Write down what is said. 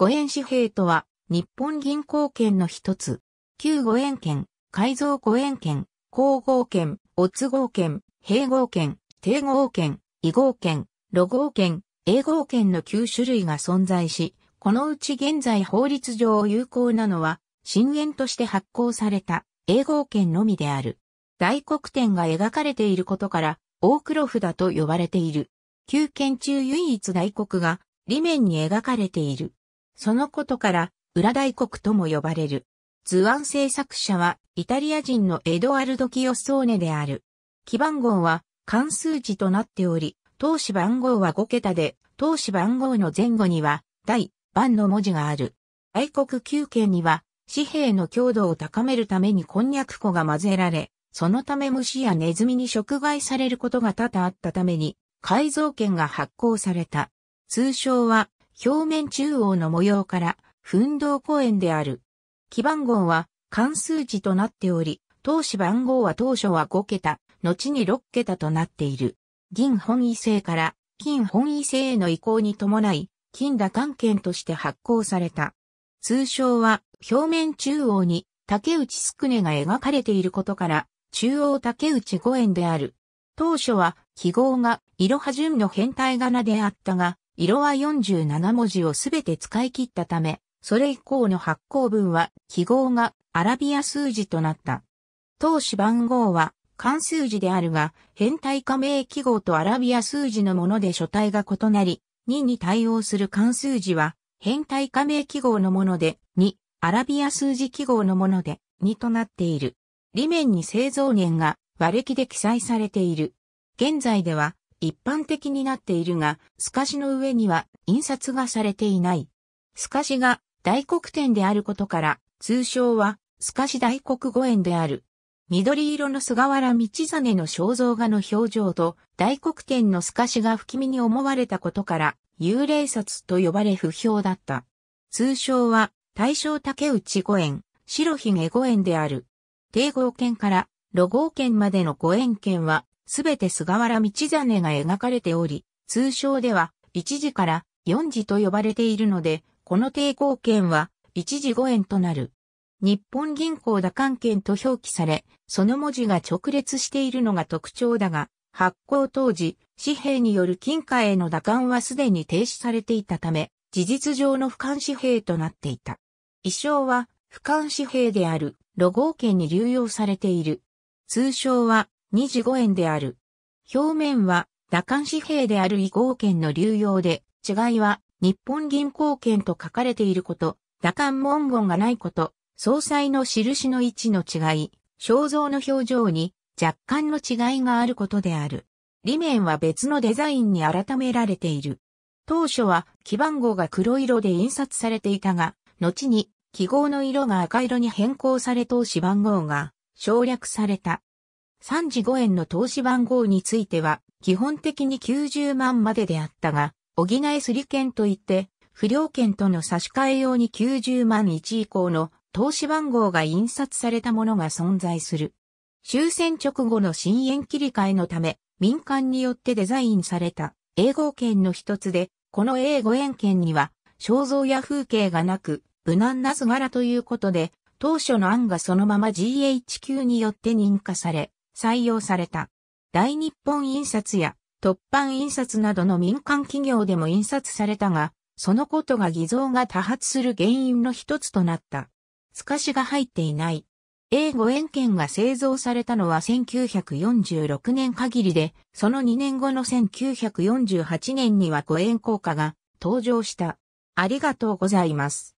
五円紙幣とは、日本銀行券の一つ。旧五円券、改造五円券、皇后券、オツ号券、併合券、定合券、異合券、ロ号券、英合券の9種類が存在し、このうち現在法律上有効なのは、新円として発行された英合券のみである。大黒点が描かれていることから、大黒札と呼ばれている。旧券中唯一大黒が、裏面に描かれている。そのことから、裏大国とも呼ばれる。図案制作者は、イタリア人のエドアルド・キヨソーネである。基番号は、関数字となっており、投資番号は5桁で、投資番号の前後には、第、番の文字がある。愛国休憩には、紙幣の強度を高めるためにこんにゃく粉が混ぜられ、そのため虫やネズミに食害されることが多々あったために、改造券が発行された。通称は、表面中央の模様から、奮闘公園である。基番号は関数値となっており、当市番号は当初は5桁、後に6桁となっている。銀本位制から金本位制への移行に伴い、金打関券として発行された。通称は表面中央に竹内宿根が描かれていることから、中央竹内公園である。当初は記号が色ろは順の変体仮名であったが、色は47文字をすべて使い切ったため、それ以降の発行分は記号がアラビア数字となった。当主番号は関数字であるが、変態加盟記号とアラビア数字のもので書体が異なり、2に対応する関数字は、変態加盟記号のもので、2、アラビア数字記号のもので、2となっている。裏面に製造年が和暦で記載されている。現在では、一般的になっているが、透かしの上には印刷がされていない。透かしが大黒点であることから、通称は透かし大黒御苑である。緑色の菅原道真の肖像画の表情と大黒天の透かしが不気味に思われたことから幽霊札と呼ばれ不評だった。通称は大正竹内御苑、白髭五御苑である。帝号圏から露号圏までの五苑圏はすべて菅原道真が描かれており、通称では、一時から四時と呼ばれているので、この抵抗権は、一時五円となる。日本銀行打官券と表記され、その文字が直列しているのが特徴だが、発行当時、紙幣による金貨への打官はすでに停止されていたため、事実上の俯瞰紙幣となっていた。衣装は、俯瞰紙幣である、ロゴ券に流用されている。通称は、25円である。表面は、打艦紙幣である異行券の流用で、違いは、日本銀行券と書かれていること、打艦文言がないこと、総裁の印の位置の違い、肖像の表情に若干の違いがあることである。裏面は別のデザインに改められている。当初は基番号が黒色で印刷されていたが、後に記号の色が赤色に変更され投資番号が省略された。3次5円の投資番号については、基本的に90万までであったが、補えすり券といって、不良券との差し替え用に90万1以降の投資番号が印刷されたものが存在する。終戦直後の新円切り替えのため、民間によってデザインされた英語券の一つで、この英語円券には肖像や風景がなく、無難な図柄ということで、当初の案がそのまま GHQ によって認可され、採用された。大日本印刷や突版印刷などの民間企業でも印刷されたが、そのことが偽造が多発する原因の一つとなった。透かしが入っていない。英語円券が製造されたのは1946年限りで、その2年後の1948年には5円硬貨が登場した。ありがとうございます。